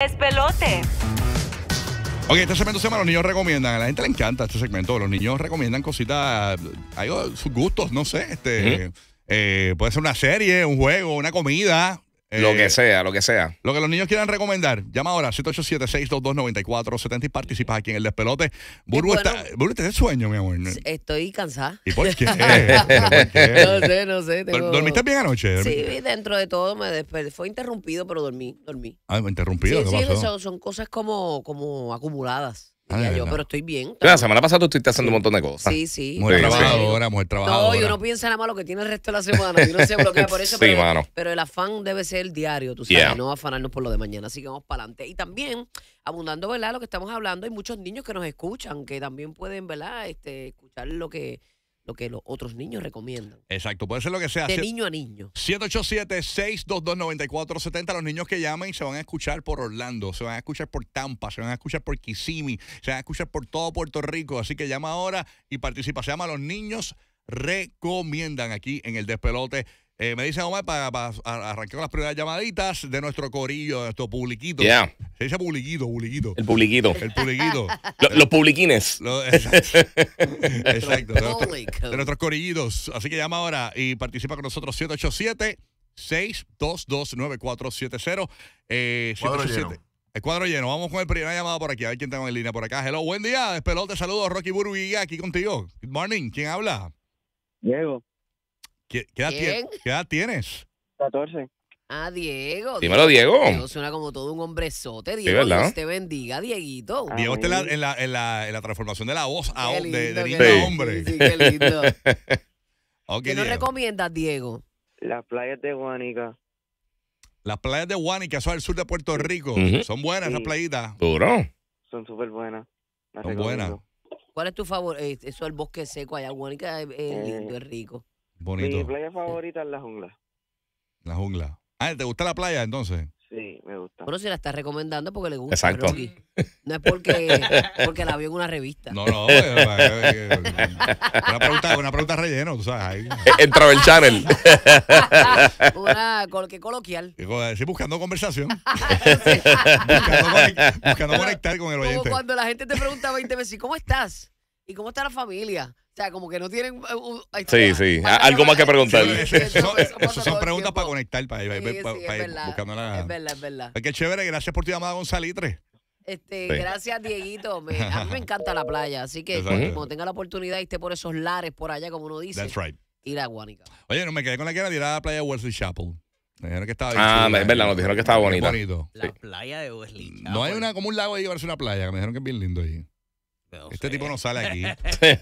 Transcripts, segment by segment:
Es pelote. Ok, este segmento se llama Los niños recomiendan. A la gente le encanta este segmento. Los niños recomiendan cositas, hay sus gustos, no sé. Este, eh, puede ser una serie, un juego, una comida lo que eh, sea, lo que sea. Lo que los niños quieran recomendar. Llama ahora 787-622-9470 y participa aquí en el despelote. Burbu, está, Burbu te de sueño, mi amor. Estoy cansada. ¿Y por qué? No sé, no sé. ¿Dormiste bien anoche? Sí, dentro de todo me desperté. Fue interrumpido, pero dormí, dormí. Ah, interrumpido, sí, sí, Son, son, cosas como, como acumuladas. Ah, yo, pero estoy bien. la semana pasada tú estuviste haciendo un montón de cosas. Sí, sí. Mujer trabajadora, muy mujer trabajadora. No, y uno piensa nada más lo que tiene el resto de la semana. Y uno se bloquea por eso. pero, mano. pero el afán debe ser el diario, tú sabes, no afanarnos por lo de mañana. Así que vamos para adelante. Y también, abundando, ¿verdad? Lo que estamos hablando, hay muchos niños que nos escuchan, que también pueden, ¿verdad? Este, escuchar lo que lo que los otros niños recomiendan. Exacto, puede ser lo que sea. De niño a niño. 787-622-9470. Los niños que llamen se van a escuchar por Orlando, se van a escuchar por Tampa, se van a escuchar por Kissimmee, se van a escuchar por todo Puerto Rico. Así que llama ahora y participa. Se llama Los Niños Recomiendan aquí en el Despelote. Eh, me dicen, Omar, para, para, arrancar las primeras llamaditas de nuestro corillo, de nuestro publiquito. Se dice publiquito, publiquito. El publiquito. El publiquito. los publiquines. exacto. De, nuestros corillitos. Así que llama ahora y participa con nosotros 787 622 9470 eh, El cuadro lleno. Vamos con el primer llamado por aquí. A ver quién tengo en línea por acá. Hello, buen día. Despelote, saludos. Rocky y aquí contigo. Good morning. ¿Quién habla? Diego. ¿Qué, edad, tienes? 14. Ah, Diego. Dímelo, Diego. Diego suena como todo un hombrezote. Diego, te bendiga, Dieguito. Ah, Diego está en la, en la- en la- transformación de la voz a, de, a hombre. qué lindo. ¿Qué nos recomiendas, Diego? Las playas de Guanica. Las playas de Guanica, eso al sur de Puerto Rico. Son buenas esas playitas. Duro. son súper buenas. Son buenas. ¿Cuál es tu favorito? Eh, eso el bosque seco allá, Guanica, es eh, eh, lindo, es rico. Bonito. Mi playa favorita es la jungla. La jungla. Ah, ¿te gusta la playa entonces? Sí, me gusta. Bueno, si la estás recomendando porque le gusta. Exacto. No es porque, porque la vio en una revista. No, no. una, pregunta, una pregunta relleno, tú sabes. En Travel Channel. una que coloquial. Sí, buscando conversación. buscando, conectar con el oyente. Como cuando la gente te pregunta 20 veces, ¿cómo estás? ¿Y cómo está la familia? O sea, como que no tienen. Uh, uh, sí, sí. Algo más que preguntar. eso, son preguntas para conectar, para, ir, para, buscando la. Es verdad, es verdad. Es que chévere, gracias por tu llamada, Gonzalitre. Este, Gracias, Dieguito. a mí me encanta la playa, así que cuando tenga la oportunidad y esté por esos lares por allá, como uno dice, ir a Guanica. Oye, no me quedé con la que de ir a la playa de Wesley Chapel. Me dijeron que estaba bien Ah, es verdad, nos dijeron que estaba bonita. bonito. La playa de Wesley Chapel. No hay una, como un lago ahí parece una playa, me dijeron que es bien lindo ahí este tipo no sale aquí. playa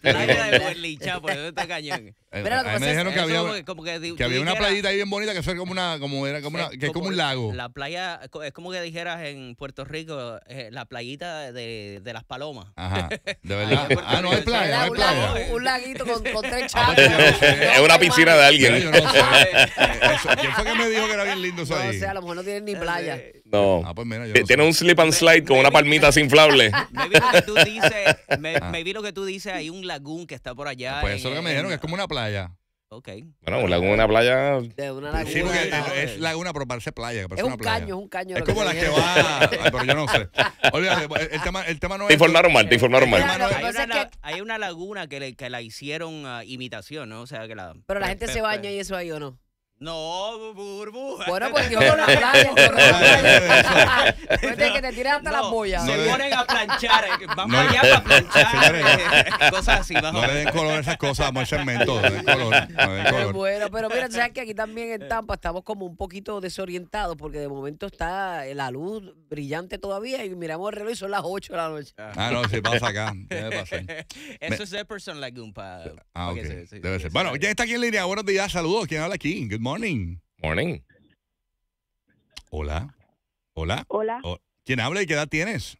de este por eso está cañón. Eh, me dijeron que había, una playita ahí bien bonita que fue como una, como era, como una, que es como un lago. La playa, es como que dijeras en Puerto Rico, eh, la playita de, de, las palomas. Ajá. De verdad. ah, no hay playa, no hay playa. Un, laguito con, con tres ah, pues, chavos. es una piscina de alguien. Yo no sé. ¿Quién fue que me dijo que era bien lindo eso ahí? No sé, a lo mejor no tienen ni playa. Eh, no. Ah, pues yo Tiene un slip and slide con una palmita así inflable. que dices, ah. me, vi lo que tú dices, hay un lagún que está por allá. Ah, pues eso es lo que me dijeron, es como una playa. Ok. Bueno, un es una playa. De una laguna. Sí, porque es, laguna, pero parece playa. es un caño, es un caño. Es como la que, va. pero yo no sé. Olvídate, el tema, el tema no es. Te informaron mal, te informaron mal. hay, una, laguna que, que la hicieron imitación, ¿no? O sea, que la. Pero la gente se baña y eso ahí o no. No, burbuja. Bueno, pues yo las la playa, que te tiras hasta no, las boyas. Se ponen a planchar. Eh, vamos a allá para planchar. Eh, cosas así. No le den color a esas cosas, Vamos a No pues color. Bueno, pero mira, sabes que aquí también en Tampa estamos como un poquito desorientados porque de momento está la luz brillante todavía y miramos el reloj y son las 8 de la noche. Ah, ah no, si pasa acá. Eso es es person Lagoon. Ah, ok. Debe ser. Bueno, ya está aquí en línea. Buenos días, saludos. ¿Quién habla aquí? Good morning morning. Morning. Hola. Hola. Hola. Oh, ¿Quién habla y qué edad tienes?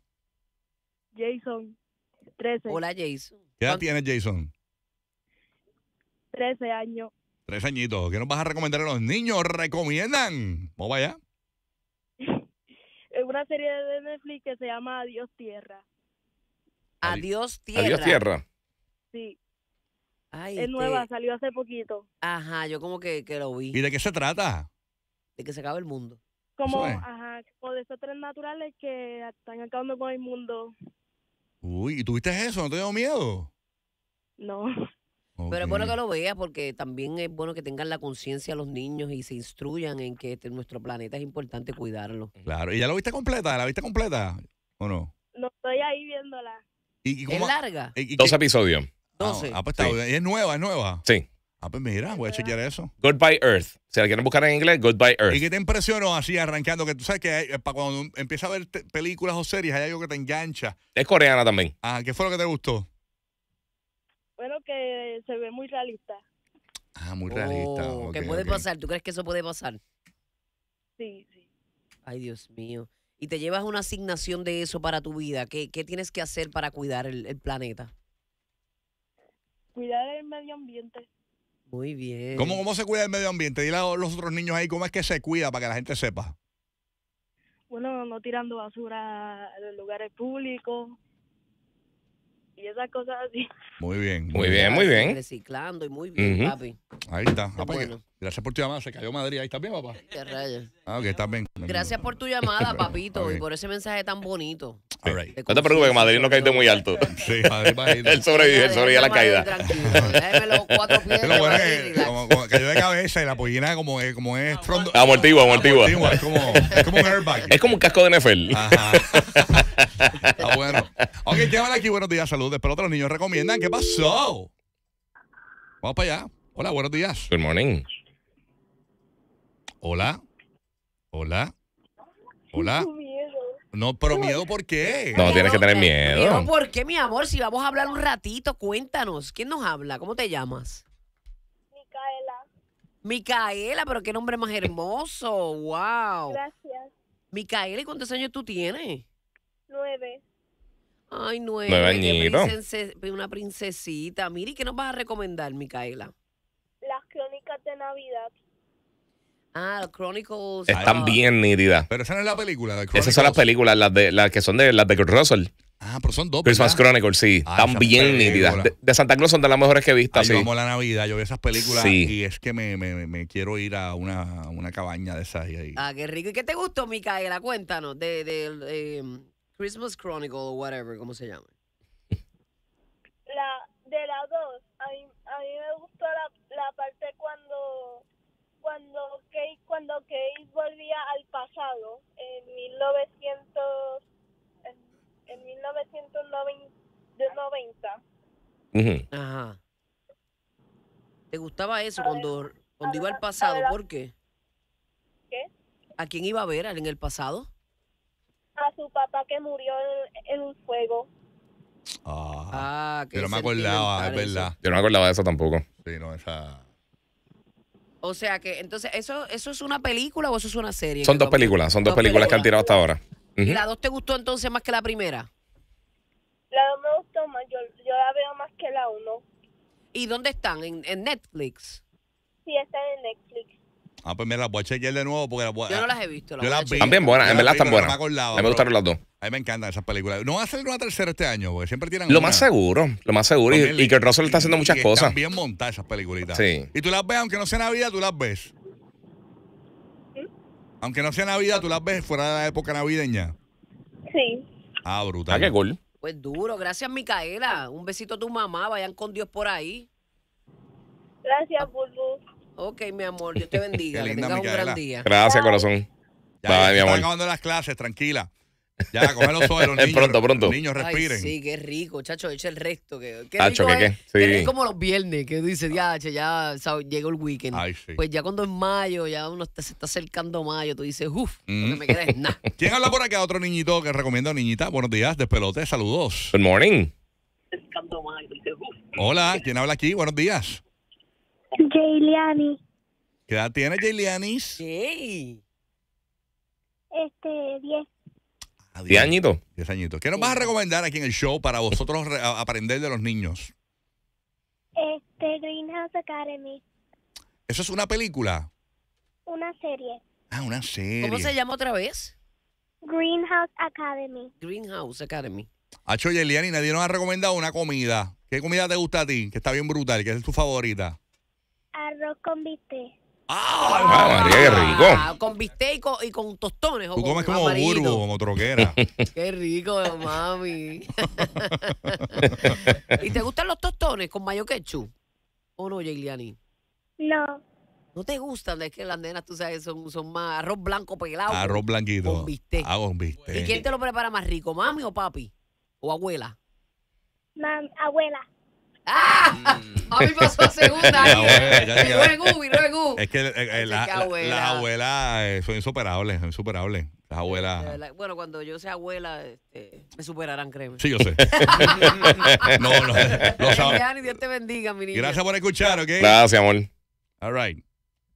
Jason, 13. Hola, Jason. ¿Qué edad tienes, Jason? 13 años. Tres añitos. ¿Qué nos vas a recomendar a los niños? ¿Recomiendan? ¿Cómo vaya? es una serie de Netflix que se llama Adiós Tierra. Adiós Tierra. Adiós Tierra. Sí es nueva, salió hace poquito. Ajá, yo como que, lo vi. ¿Y de qué se trata? De que se acaba el mundo. Como, ajá, como de esos tres naturales que están acabando con el mundo. Uy, ¿y tuviste eso? ¿No te dio miedo? No. Pero es bueno que lo veas porque también es bueno que tengan la conciencia los niños y se instruyan en que este, nuestro planeta es importante cuidarlo. Claro, ¿y ya lo viste completa? ¿La viste completa o no? No, estoy ahí viéndola. ¿Y, cómo, ¿Es larga? Dos episodios no Ah, pues es nueva, es nueva. Sí. Ah, pues mira, voy a chequear eso. Goodbye Earth. Si la quieren buscar en inglés, Goodbye Earth ¿Y qué te impresionó así arrancando? Que tú sabes que eh, para cuando empiezas a ver películas o series hay algo que te engancha. Es coreana también. Ah, ¿qué fue lo que te gustó? Bueno, que se ve muy realista. Ah, muy realista. Oh, ¿Qué puede pasar? ¿Tú crees que eso puede pasar? Sí, sí. Ay, Dios mío. Y te llevas una asignación de eso para tu vida. ¿Qué, qué tienes que hacer para cuidar el planeta? cuidar el medio ambiente. Muy bien. ¿Cómo, cómo se cuida el medio ambiente? Dile a los otros niños ahí cómo es que se cuida para que la gente sepa. Bueno, no tirando basura en los lugares públicos y esas cosas así. Muy bien. Muy, bien, muy bien. Reciclando y muy bien, papi. Ahí está. Ah, pues, bueno. Gracias por tu llamada. Se cayó Madrid. Ahí está bien, papá. Qué rayos. Ah, ok, está bien. Gracias por tu llamada, papito, y por ese mensaje tan bonito. Right. No te preocupes, Madrid no caíste muy alto. Sí, Madrid ir él sobrevive, él sobrevive a la caída. Tranquilo, cuatro pies. Lo bueno de cabeza y la pollina como, es, como es ah, ah, ah, Amortigua, amortigua. es, como, es como un airbag. Es como un casco de NFL. Ajá. Está bueno. Ok, llévala aquí, buenos días, saludos. Pero que los niños recomiendan. ¿Qué pasó? Vamos para allá. Hola, buenos días. Good morning. Hola. Hola. Hola. No, pero miedo, ¿por qué? No, tienes que tener miedo. No, ¿por qué, mi amor? Si vamos a hablar un ratito, cuéntanos. ¿Quién nos habla? ¿Cómo te llamas? Micaela. Micaela, pero qué nombre más hermoso. ¡Wow! Gracias. Micaela, ¿y cuántos años tú tienes? Nueve. Ay, nueve. Nueve añitos. una princesita. ¿y ¿qué nos vas a recomendar, Micaela? Las crónicas de Navidad. Ah, Chronicles. Están ah. bien nítidas. Pero esa no es la película. de Esas son las películas, las de las que son de las de Kurt Russell. Ah, pero son dos. Christmas Chronicles, sí. Ah, están bien nítidas. De, Santa Claus son de las mejores que he visto. sí. la Navidad. Yo veo esas películas y es que me, quiero ir a una, cabaña de esas. ahí. Ah, qué rico. ¿Y qué te gustó, Micaela? Cuéntanos. De, de, eh, Christmas Chronicle o whatever, ¿cómo se llama? La, de las dos. A mí, me gustó la, la parte cuando Kate, cuando volvía al pasado en 1900 en, 1990. Ajá. ¿Te gustaba eso cuando, cuando iba al pasado? ¿Por qué? ¿Qué? ¿A quién iba a ver en el pasado? A su papá que murió en, un fuego. Ah. ah, que yo no me acordaba, es verdad. Yo no me acordaba de eso tampoco. Sí, no, esa... O sea que, entonces, ¿eso, ¿eso es una película o eso es una serie? Son dos películas, son dos, películas, que han tirado hasta ahora. la dos te gustó entonces más que la primera? La dos me gustó más, yo, yo la veo más que la uno. ¿Y dónde están? ¿En, en Netflix? Sí, están en Netflix. Ah, pues me las voy a chequear de nuevo porque las voy a... Yo no las he visto. Las yo las vi. Están bien buenas, en verdad están buenas. me gustaron las dos. A mí me encantan esas películas. No va a salir una tercera este año, güey. siempre tiran. Lo más seguro, lo más seguro. Y, que el le está haciendo muchas cosas. Están bien montadas esas películitas. Sí. Y tú las ves, aunque no sea Navidad, tú las ves. Aunque no sea Navidad, tú las ves fuera de la época navideña. Sí. Ah, brutal. Ah, qué gol? Pues duro. Gracias, Micaela. Un besito a tu mamá. Vayan con Dios por ahí. Gracias, Bulu. Ok, mi amor. Dios te bendiga. que tengas un gran día. Gracias, corazón. Ya, mi amor. Están acabando las clases, tranquila. Ya, coge los suelos, niños. pronto, pronto. niños respiren. sí, qué rico, chacho. Echa el resto. Que, qué es, qué, es como los viernes, que dice, ya, ya llegó el weekend. Pues ya cuando es mayo, ya uno se está acercando mayo, tú dices, uff, no mm. me quedes nada. ¿Quién habla por acá? Otro niñito que recomienda, niñita. Buenos días, despelote, saludos. Good morning. Hola, ¿quién habla aquí? Buenos días. Jayliani. ¿Qué edad tiene Jaylianis? Sí. Este, 10 diez, añitos. ¿Qué nos vas a recomendar aquí en el show para vosotros aprender de los niños? Este, Greenhouse Academy. ¿Eso es una película? Una serie. Ah, una serie. ¿Cómo se llama otra vez? Greenhouse Academy. Greenhouse Academy. Acho y nadie nos ha recomendado una comida. ¿Qué comida te gusta a ti? Que está bien brutal, que es tu favorita. Arroz con bistec. Ah, ah qué rico. Ah, con bistec y con, tostones. Tú comes como burbu, como troquera. Qué rico, mami. ¿Y te gustan los tostones con mayo ketchup? ¿O no, Jailiani? No. ¿No te gustan? Es que las nenas, tú sabes, son, son más arroz blanco pelado. Arroz blanquito. Con bistec. Ah, bistec. ¿Y quién te lo prepara más rico, mami o papi? ¿O abuela? Mam, abuela. ¡Ah! Mm. A mí pasó segunda Es que las abuelas eh, son insuperables, insuperables. Las abuelas. Bueno, cuando yo sea abuela, este, me superarán, créeme. Sí, yo sé. no, no, lo Dios te bendiga, Gracias por escuchar, ¿ok? Gracias, amor. All right.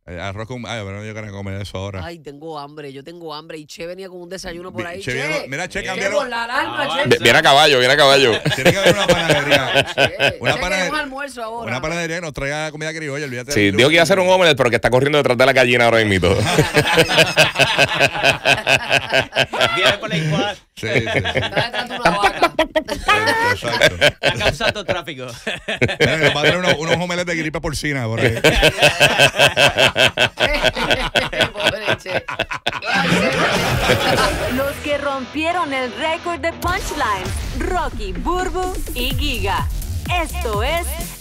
Eh, arroz con. Ay, pero no yo quiero comer eso ahora. Ay, tengo hambre, yo tengo hambre. Y Che venía con un desayuno por ahí. Che, viene- mira, Che, viene con la ah, Che. Viene a caballo, viene a caballo. Tiene que haber una panadería. Che, Una panadería. almuerzo ahora. Una panadería que nos traiga comida criolla, olvídate. Sí, dijo que iba a hacer un hombre, pero que está corriendo detrás de la gallina ahora mismo. Viene por la igual. Sí, sí, una vaca. Está causando tráfico. Va a tener unos, unos homeles de gripe porcina. Los que rompieron el récord de Punchline. Rocky, Burbu y Giga. Esto es